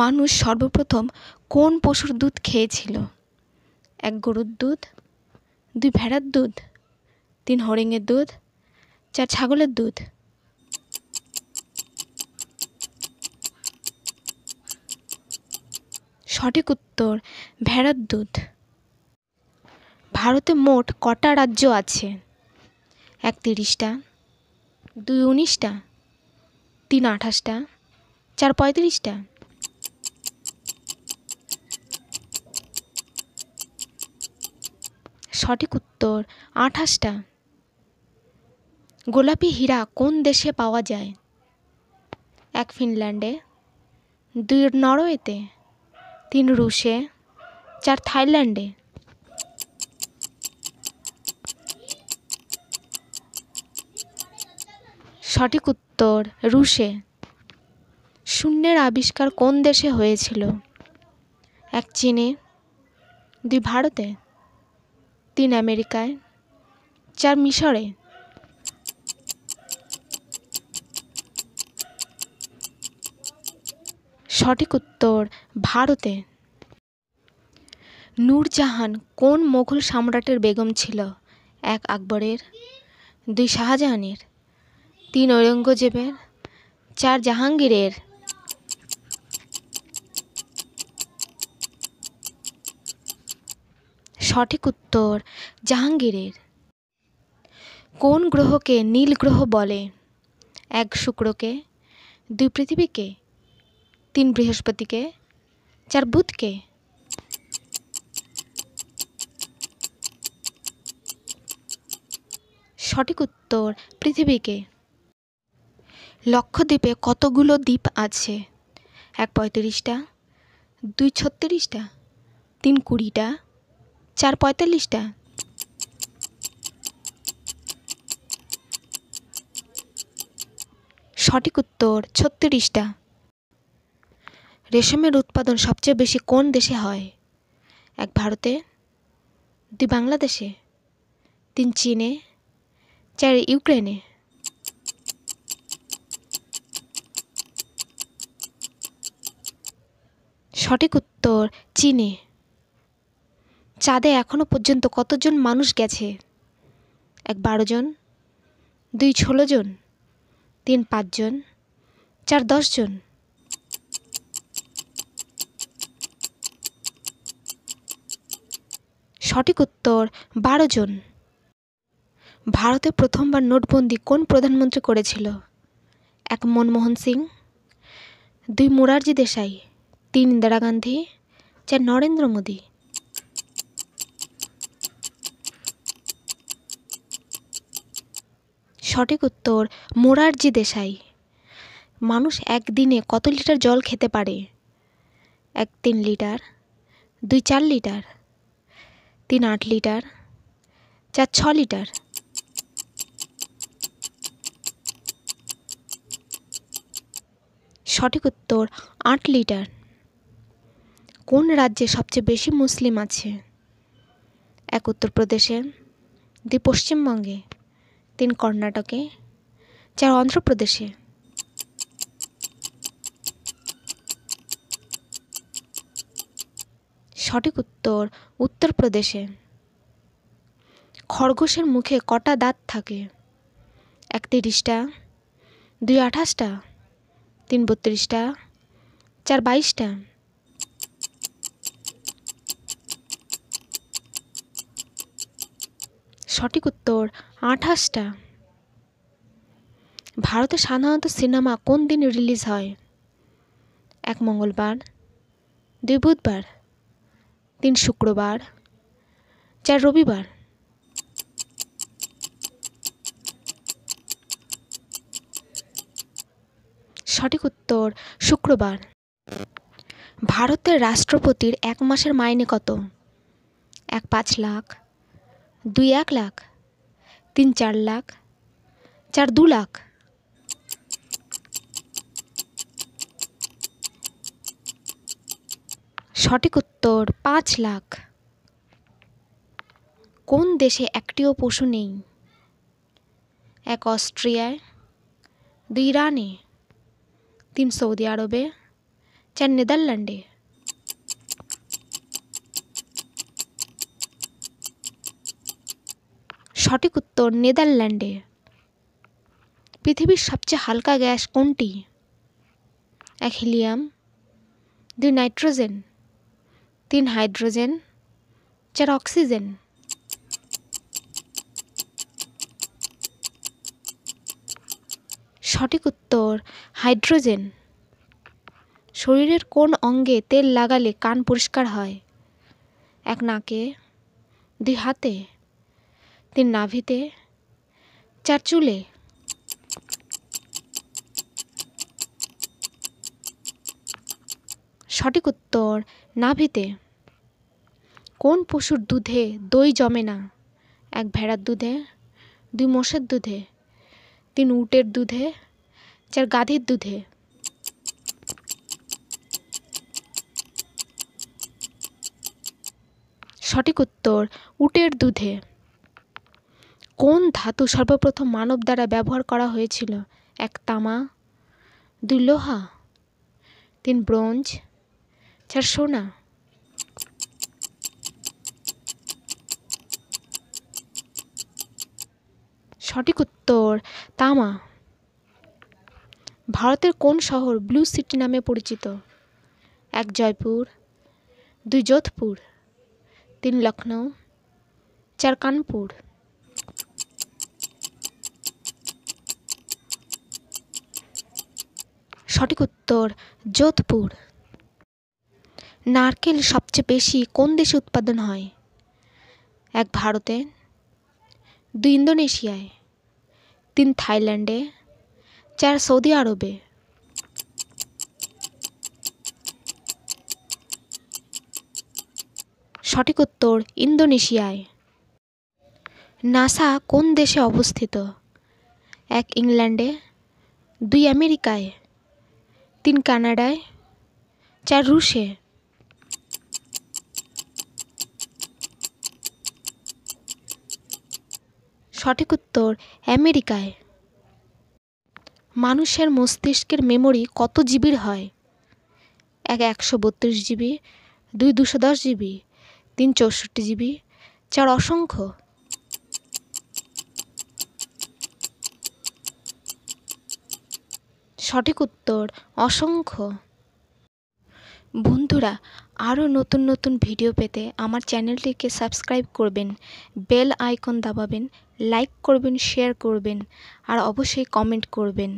মানুষ সর্বপ্রথম কোন পশুর দুধ খেয়েছিল এক গরুর দুধ দুই ভেড়ার দুধ তিন হরিণের দুধ চার ছাগলের দুধ সঠিক উত্তর ভেড়ার দুধ ভারতে মোট কটা রাজ্য আছে এক তিরিশটা দুই উনিশটা তিন আঠাশটা চার পঁয়ত্রিশটা সঠিক উত্তর আঠাশটা গোলাপি হীরা কোন দেশে পাওয়া যায় এক ফিনল্যান্ডে দুই নরওয়েতে তিন রুশে চার থাইল্যান্ডে সঠিক উত্তর রুশে শূন্যের আবিষ্কার কোন দেশে হয়েছিল এক চীনে দুই ভারতে তিন আমেরিকায় চার মিশরে সঠিক উত্তর ভারতে নূরজাহান কোন মোঘল সম্রাটের বেগম ছিল এক আকবরের দুই শাহজাহানের তিন ঔরঙ্গজেবের চার জাহাঙ্গীরের সঠিক উত্তর জাহাঙ্গীরের কোন গ্রহকে নীল গ্রহ বলে এক শুক্রকে দুই পৃথিবীকে তিন বৃহস্পতিকে চার বুধকে সঠিক উত্তর পৃথিবীকে লক্ষদ্বীপে কতগুলো দ্বীপ আছে এক পঁয়ত্রিশটা দুই ছত্রিশটা তিন কুড়িটা চার পঁয়তাল্লিশটা সঠিক উত্তর ছত্রিশটা রেশমের উৎপাদন সবচেয়ে বেশি কোন দেশে হয় এক ভারতে দুই বাংলাদেশে তিন চীনে চার ইউক্রেনে সঠিক উত্তর চীনে চাঁদে এখনও পর্যন্ত কতজন মানুষ গেছে এক বারোজন দুই ষোলো জন তিন পাঁচজন চার দশজন সঠিক উত্তর বারো জন ভারতে প্রথমবার নোটবন্দি কোন প্রধানমন্ত্রী করেছিল এক মনমোহন সিং দুই মোরারজি দেশাই তিন ইন্দিরা গান্ধী চার নরেন্দ্র মোদী সঠিক উত্তর মোরারজি দেশাই মানুষ একদিনে কত লিটার জল খেতে পারে এক তিন লিটার দুই চার লিটার তিন আট লিটার চার ছ লিটার সঠিক উত্তর আট লিটার কোন রাজ্যে সবচেয়ে বেশি মুসলিম আছে এক উত্তরপ্রদেশে দুই পশ্চিমবঙ্গে তিন কর্ণাটকে চার অন্ধ্রপ্রদেশে সঠিক উত্তর উত্তরপ্রদেশে খরগোশের মুখে কটা দাঁত থাকে এক তিরিশটা দুই আঠাশটা তিন বত্রিশটা চার বাইশটা সঠিক উত্তর আঠাশটা ভারতে সাধারণত সিনেমা কোন দিন রিলিজ হয় এক মঙ্গলবার দুই বুধবার তিন শুক্রবার চার রবিবার সঠিক উত্তর শুক্রবার ভারতের রাষ্ট্রপতির এক মাসের মাইনে কত এক পাঁচ লাখ দুই এক লাখ তিন চার লাখ চার দু লাখ সঠিক উত্তর পাঁচ লাখ কোন দেশে একটিও পশু নেই এক অস্ট্রিয়ায় দুই ইরানে তিন সৌদি আরবে চার নেদারল্যান্ডে সঠিক উত্তর নেদারল্যান্ডে পৃথিবীর সবচেয়ে হালকা গ্যাস কোনটি এক হিলিয়াম দুই নাইট্রোজেন তিন হাইড্রোজেন চার অক্সিজেন সঠিক উত্তর হাইড্রোজেন শরীরের কোন অঙ্গে তেল লাগালে কান পরিষ্কার হয় এক নাকে দুই হাতে তিন নাভিতে চার চুলে সঠিক উত্তর নাভিতে কোন পশুর দুধে দই জমে না এক ভেড়ার দুধে দুই মোষের দুধে তিন উটের দুধে চার গাধির দুধে সঠিক উত্তর উটের দুধে কোন ধাতু সর্বপ্রথম মানব দ্বারা ব্যবহার করা হয়েছিল এক তামা দুই লোহা তিন ব্রোঞ্জ চার সোনা সঠিক উত্তর তামা ভারতের কোন শহর ব্লু সিটি নামে পরিচিত এক জয়পুর দুই যোধপুর তিন লখনৌ চার কানপুর সঠিক উত্তর যোধপুর নারকেল সবচেয়ে বেশি কোন দেশে উৎপাদন হয় এক ভারতে দুই ইন্দোনেশিয়ায় তিন থাইল্যান্ডে চার সৌদি আরবে সঠিক উত্তর ইন্দোনেশিয়ায় নাসা কোন দেশে অবস্থিত এক ইংল্যান্ডে দুই আমেরিকায় তিন কানাডায় চার রুশে সঠিক উত্তর আমেরিকায় মানুষের মস্তিষ্কের মেমোরি কত জিবির হয় এক একশো বত্রিশ জিবি দুই দুশো দশ জিবি তিন চৌষট্টি জিবি চার অসংখ্য সঠিক উত্তর অসংখ্য বন্ধুরা আরও নতুন নতুন ভিডিও পেতে আমার চ্যানেলটিকে সাবস্ক্রাইব করবেন বেল আইকন দাবাবেন লাইক করবেন শেয়ার করবেন আর অবশ্যই কমেন্ট করবেন